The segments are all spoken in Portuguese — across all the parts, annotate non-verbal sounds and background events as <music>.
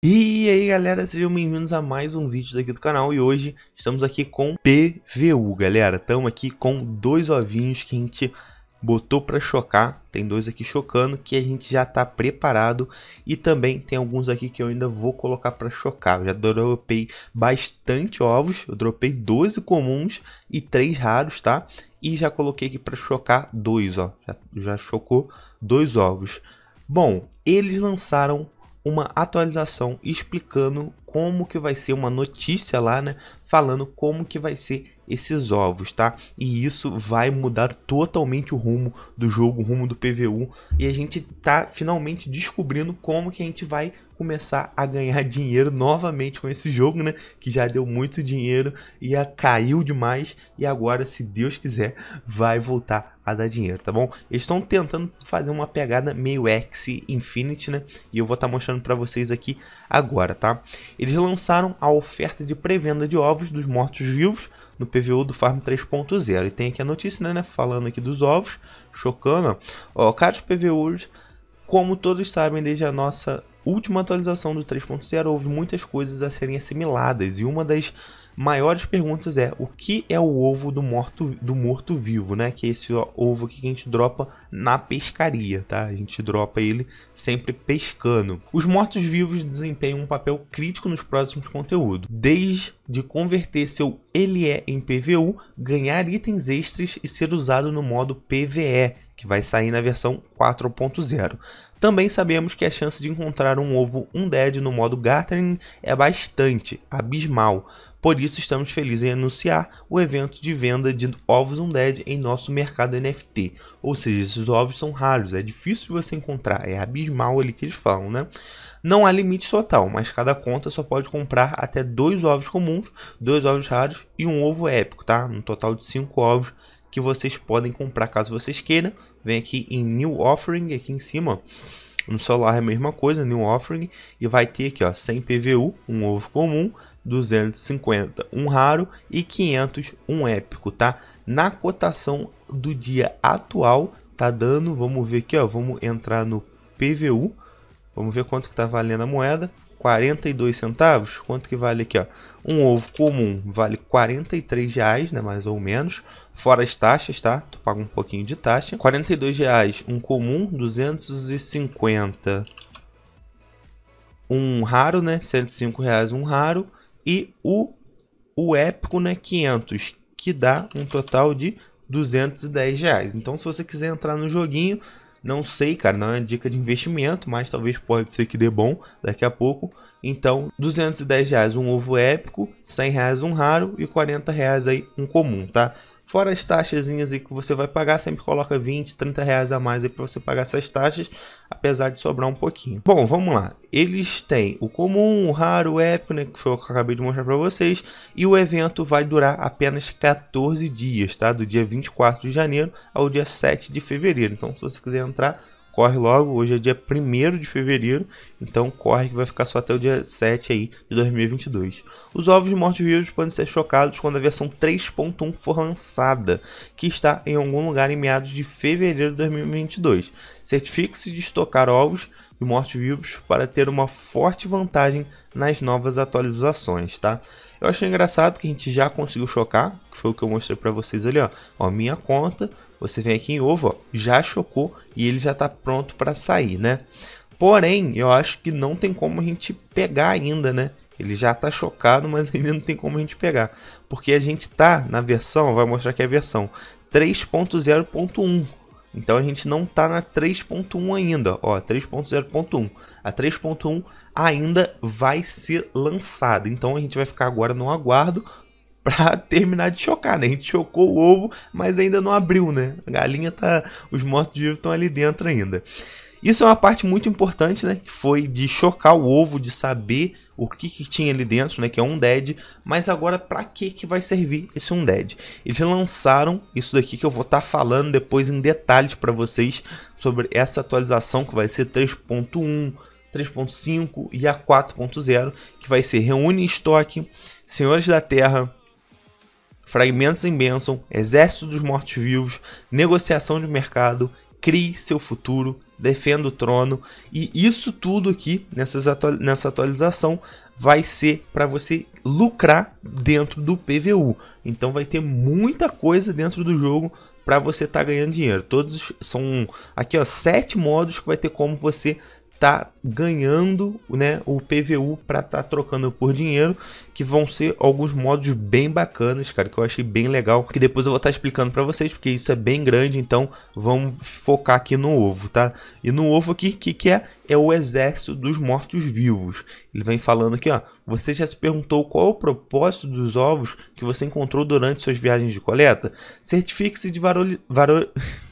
E aí galera, sejam bem-vindos a mais um vídeo daqui do canal e hoje estamos aqui com PVU galera, estamos aqui com dois ovinhos que a gente botou para chocar, tem dois aqui chocando que a gente já está preparado e também tem alguns aqui que eu ainda vou colocar para chocar, eu já dropei bastante ovos, eu dropei 12 comuns e 3 raros tá, e já coloquei aqui para chocar dois ó, já, já chocou dois ovos. Bom, eles lançaram uma atualização explicando como que vai ser uma notícia lá, né? Falando como que vai ser esses ovos, tá? E isso vai mudar totalmente o rumo do jogo, o rumo do PVU, e a gente tá finalmente descobrindo como que a gente vai começar a ganhar <laughs> dinheiro novamente com esse jogo, né? Que já deu muito dinheiro e caiu demais e agora, se Deus quiser, vai voltar a dar dinheiro, tá bom? Eles estão tentando fazer uma pegada meio X Infinity, né? E eu vou estar tá mostrando para vocês aqui agora, tá? Eles lançaram a oferta de pré-venda de ovos dos mortos-vivos no PVU do Farm 3.0. E tem aqui a notícia, né, né, Falando aqui dos ovos, chocando, ó. ó caros PVUs, como todos sabem, desde a nossa última atualização do 3.0, houve muitas coisas a serem assimiladas. E uma das maiores perguntas é o que é o ovo do morto do morto vivo, né? Que é esse ovo aqui que a gente dropa na pescaria, tá? A gente dropa ele sempre pescando. Os mortos vivos desempenham um papel crítico nos próximos conteúdos, desde de converter seu ele é em PVU, ganhar itens extras e ser usado no modo PVE, que vai sair na versão 4.0. Também sabemos que a chance de encontrar um ovo Undead no modo Gathering é bastante, abismal, por isso estamos felizes em anunciar o evento de venda de ovos Undead em nosso mercado NFT. Ou seja, esses ovos são raros, é difícil você encontrar, é abismal ali que eles falam, né? Não há limite total, mas cada conta só pode comprar até dois ovos comuns, dois ovos raros e um ovo épico, tá? Um total de cinco ovos que vocês podem comprar caso vocês queiram. Vem aqui em New Offering, aqui em cima. No celular é a mesma coisa, New Offering. E vai ter aqui, ó, 100 PVU, um ovo comum, 250, um raro e 500, um épico, tá? Na cotação do dia atual, tá dando, vamos ver aqui, ó, vamos entrar no PVU. Vamos ver quanto que tá valendo a moeda. 42 centavos, quanto que vale aqui, ó? Um ovo comum vale R$ 43,00, né, mais ou menos, fora as taxas, tá? Tu paga um pouquinho de taxa. R$ 42,00 um comum, 250 um raro, né, R$ 105,00 um raro e o o épico, né, 500, que dá um total de R$ 210 reais. Então, se você quiser entrar no joguinho, não sei, cara, não é dica de investimento, mas talvez pode ser que dê bom daqui a pouco. Então, 210 reais um ovo épico, 100 reais um raro e 40 reais aí um comum, tá? Fora as taxazinhas que você vai pagar, sempre coloca 20, 30 reais a mais aí para você pagar essas taxas, apesar de sobrar um pouquinho. Bom, vamos lá. Eles têm o comum, o raro, o app, né, que foi o que eu acabei de mostrar para vocês, e o evento vai durar apenas 14 dias, tá? Do dia 24 de janeiro ao dia 7 de fevereiro. Então, se você quiser entrar, corre logo. Hoje é dia 1 de fevereiro, então corre que vai ficar só até o dia 7 aí de 2022. Os ovos de mortos-vivos podem ser chocados quando a versão 3.1 for lançada, que está em algum lugar em meados de fevereiro de 2022. Certifique-se de estocar ovos e mortos-vivos para ter uma forte vantagem nas novas atualizações, tá? Eu achei engraçado que a gente já conseguiu chocar, que foi o que eu mostrei para vocês ali, ó. ó. Minha conta, você vem aqui em ovo, ó, já chocou e ele já está pronto para sair, né? Porém, eu acho que não tem como a gente pegar ainda, né? Ele já está chocado, mas <laughs> ainda não tem como a gente pegar. Porque a gente tá na versão, vai mostrar que a versão 3.0.1, então a gente não está na 3.1 ainda, ó, 3.0.1. A 3.1 ainda vai ser lançada, então a gente vai ficar agora no aguardo <laughs> para terminar de chocar, né? A gente chocou o ovo, mas ainda não abriu, né? A galinha tá, os mortos-vivos estão ali dentro ainda. Isso é uma parte muito importante, né? Que foi de chocar o ovo, de saber o que, que tinha ali dentro, né? Que é um dead. Mas agora, para que que vai servir esse um dead? Eles lançaram isso daqui que eu vou estar tá falando depois em detalhes para vocês sobre essa atualização que vai ser 3.1. 3.5 e a 4.0, que vai ser Reúne Estoque, Senhores da Terra, Fragmentos em bênção Exército dos Mortos-Vivos, Negociação de Mercado crie seu futuro, defenda o trono e isso tudo aqui nessas nessa atualização vai ser para você lucrar dentro do PVU. Então vai ter muita coisa dentro do jogo para você estar tá ganhando dinheiro. Todos são aqui ó, sete modos que vai ter como você tá ganhando né, o PVU para tá trocando por dinheiro, que vão ser alguns modos bem bacanas, cara, que eu achei bem legal, que depois eu vou estar tá explicando para vocês, porque isso é bem grande, então vamos focar aqui no ovo, tá? E no ovo aqui, que que é? É o exército dos mortos-vivos. Ele vem falando aqui, ó, você já se perguntou qual é o propósito dos ovos que você encontrou durante suas viagens de coleta? Certifique-se de varol... varol... <laughs>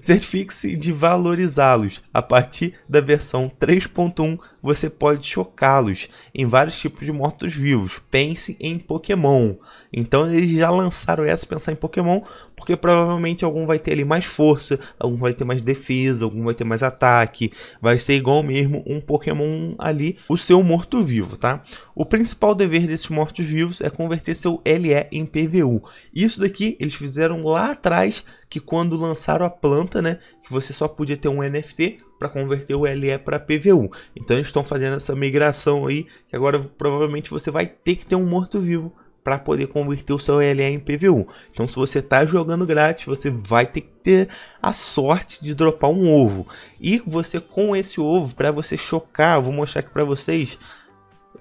Certifique-se de valorizá-los a partir da versão 3.1 você pode chocá-los em vários tipos de mortos-vivos. Pense em Pokémon. Então eles já lançaram essa pensar em Pokémon, porque provavelmente algum vai ter ali mais força, algum vai ter mais defesa, algum vai ter mais ataque. Vai ser igual mesmo um Pokémon ali, o seu morto-vivo, tá? O principal dever desses mortos-vivos é converter seu LE em PVU. Isso daqui eles fizeram lá atrás, que quando lançaram a planta, né, que você só podia ter um NFT, para converter o LE para PVU. Então eles estão fazendo essa migração aí, que agora provavelmente você vai ter que ter um morto-vivo para poder converter o seu LE em PVU. Então, se você está jogando grátis, você vai ter que ter a sorte de dropar um ovo. E você com esse ovo, para você chocar, vou mostrar aqui para vocês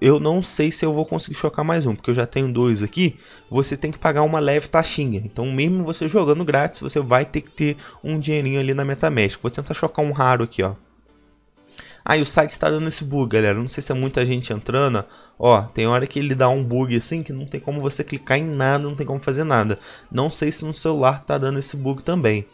eu não sei se eu vou conseguir chocar mais um, porque eu já tenho dois aqui, você tem que pagar uma leve taxinha. Então, mesmo você jogando grátis, você vai ter que ter um dinheirinho ali na MetaMask. Vou tentar chocar um raro aqui, ó. Ah, e o site está dando esse bug, galera. Não sei se é muita gente entrando. Ó, tem hora que ele dá um bug assim que não tem como você clicar em nada, não tem como fazer nada. Não sei se no celular está dando esse bug também.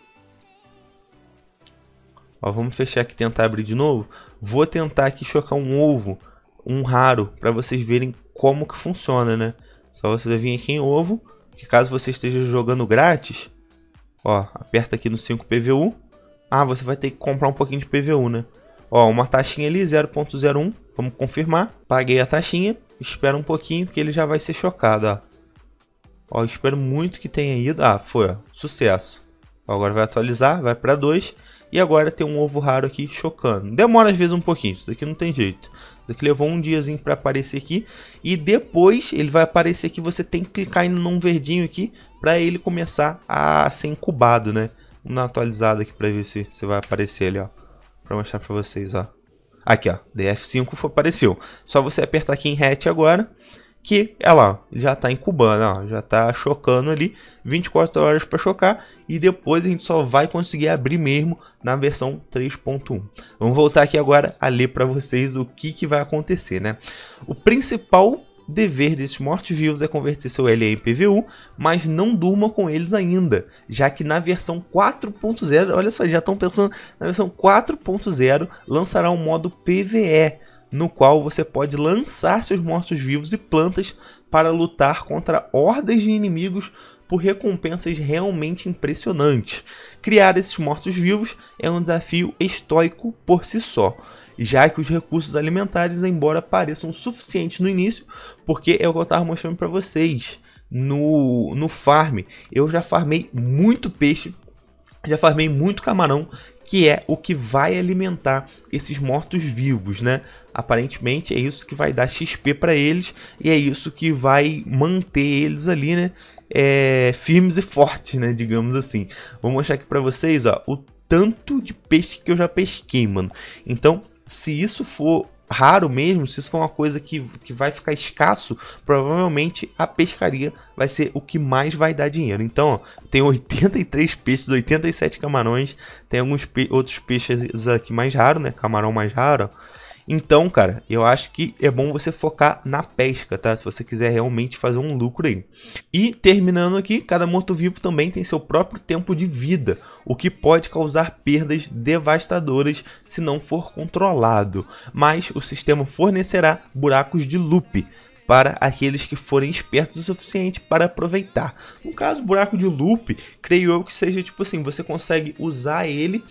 Ó, vamos fechar aqui tentar abrir de novo. Vou tentar aqui chocar um ovo um raro para vocês verem como que funciona, né? Só você vir aqui em ovo, que caso você esteja jogando grátis, ó, aperta aqui no 5 PVU. Ah, você vai ter que comprar um pouquinho de PVU, né? Ó, uma taxinha ali, 0.01, vamos confirmar. Paguei a taxinha, espera um pouquinho que ele já vai ser chocado, ó. Ó, espero muito que tenha ido. Ah, foi, ó, sucesso. Ó, agora vai atualizar, vai para 2. E agora tem um ovo raro aqui chocando. Demora às vezes um pouquinho, isso aqui não tem jeito que levou um diazinho para aparecer aqui. E depois ele vai aparecer que você tem que clicar ainda num verdinho aqui para ele começar a ser incubado, né? Vamos dar uma atualizada aqui para ver se, você vai aparecer ali, ó. Para mostrar para vocês, ó. Aqui, ó. DF5 apareceu. Só você apertar aqui em hatch agora que ela é já está incubando, ó, já está chocando ali 24 horas para chocar e depois a gente só vai conseguir abrir mesmo na versão 3.1. Vamos voltar aqui agora a ler para vocês o que, que vai acontecer, né? O principal dever desses mortos-vivos é converter seu LA em PVU, mas não durma com eles ainda, já que na versão 4.0, olha só, já estão pensando, na versão 4.0 lançará um modo PVE, no qual você pode lançar seus mortos-vivos e plantas para lutar contra hordas de inimigos por recompensas realmente impressionantes. Criar esses mortos-vivos é um desafio estoico por si só, já que os recursos alimentares, embora pareçam suficientes no início, porque é o que eu estava mostrando para vocês no, no farm. Eu já farmei muito peixe já farmei muito camarão, que é o que vai alimentar esses mortos-vivos, né? Aparentemente é isso que vai dar XP para eles e é isso que vai manter eles ali, né? É, firmes e fortes, né? Digamos assim. Vou mostrar aqui para vocês, ó, o tanto de peixe que eu já pesquei, mano. Então, se isso for raro mesmo, se isso for uma coisa que, que vai ficar escasso, provavelmente a pescaria vai ser o que mais vai dar dinheiro. Então, ó, tem 83 <laughs> peixes, 87 camarões, tem alguns pe outros peixes aqui mais raros, né? Camarão mais raro. Ó. Então, cara, eu acho que é bom você focar na pesca, tá? Se você quiser realmente fazer um lucro aí. E terminando aqui, cada morto-vivo também tem seu próprio tempo de vida, o que pode causar perdas devastadoras se não for controlado. Mas o sistema fornecerá buracos de loop para aqueles que forem espertos o suficiente para aproveitar. No caso, buraco de loop, creio eu que seja tipo assim, você consegue usar ele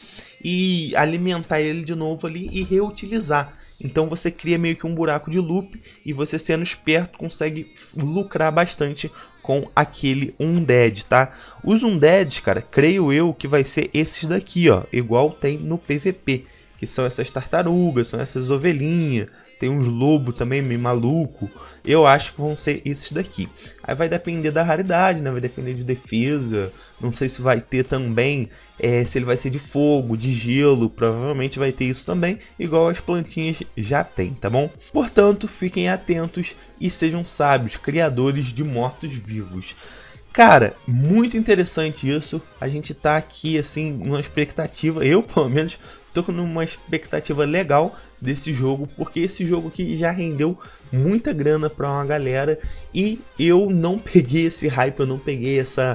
e alimentar ele de novo ali e reutilizar. Então você cria meio que um buraco de loop e você sendo esperto consegue lucrar bastante com aquele Undead, tá? Os undead cara, creio eu que vai ser esses daqui, ó, igual tem no PVP, que são essas tartarugas, são essas ovelhinhas, tem uns lobo também meio maluco. Eu acho que vão ser esses daqui. Aí vai depender da raridade, né? Vai depender de defesa. Não sei se vai ter também, é, se ele vai ser de fogo, de gelo. Provavelmente vai ter isso também, igual as plantinhas já tem, tá bom? Portanto, fiquem atentos e sejam sábios, criadores de mortos-vivos. Cara, muito interessante isso. A gente tá aqui, assim, numa expectativa. Eu, pelo menos, Tô com uma expectativa legal desse jogo, porque esse jogo aqui já rendeu muita grana para uma galera e eu não <laughs> peguei esse hype, eu não peguei essa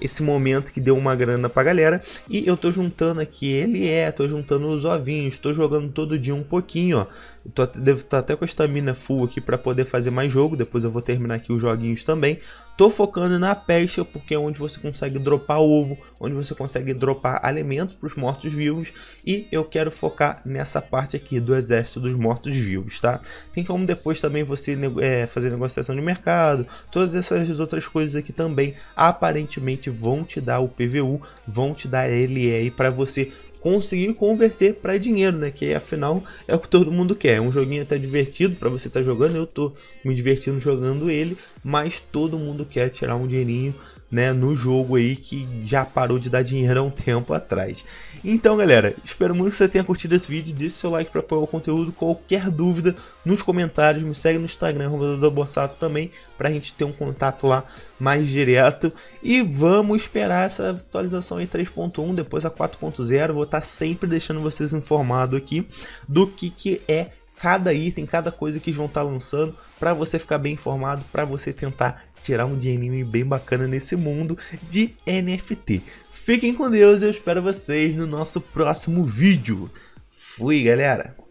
esse momento que deu uma grana pra galera. E eu tô juntando aqui, ele é, tô juntando os ovinhos, tô jogando todo dia um pouquinho, ó. Eu tô, devo estar tá até com a estamina full aqui para poder fazer mais jogo, depois eu vou terminar aqui os joguinhos também. Tô focando na pesca, porque é onde você consegue dropar ovo, onde você consegue dropar alimento para os mortos-vivos. E eu quero focar nessa parte aqui do exército dos mortos-vivos, tá? Tem como depois também você é, fazer negociação de mercado, todas essas outras coisas aqui também aparentemente vão te dar o PVU, vão te dar LE para você conseguir converter para dinheiro, né? Que afinal é o que todo mundo quer. É um joguinho até divertido para você estar tá jogando. Eu tô me divertindo jogando ele, mas todo mundo quer tirar um dinheirinho né, no jogo aí que já parou de dar dinheiro há um tempo atrás. Então, galera, espero muito que você tenha curtido esse vídeo, deixe seu like para apoiar o conteúdo, qualquer dúvida nos comentários, me segue no Instagram, Borsato também, para a gente ter um contato lá mais direto. E vamos esperar essa atualização em 3.1, depois a 4.0, vou estar tá sempre deixando vocês informados aqui do que, que é cada item, cada coisa que eles vão estar tá lançando, para você ficar bem informado, para você tentar tirar um dinheirinho bem bacana nesse mundo de NFT. Fiquem com Deus, e eu espero vocês no nosso próximo vídeo. Fui, galera!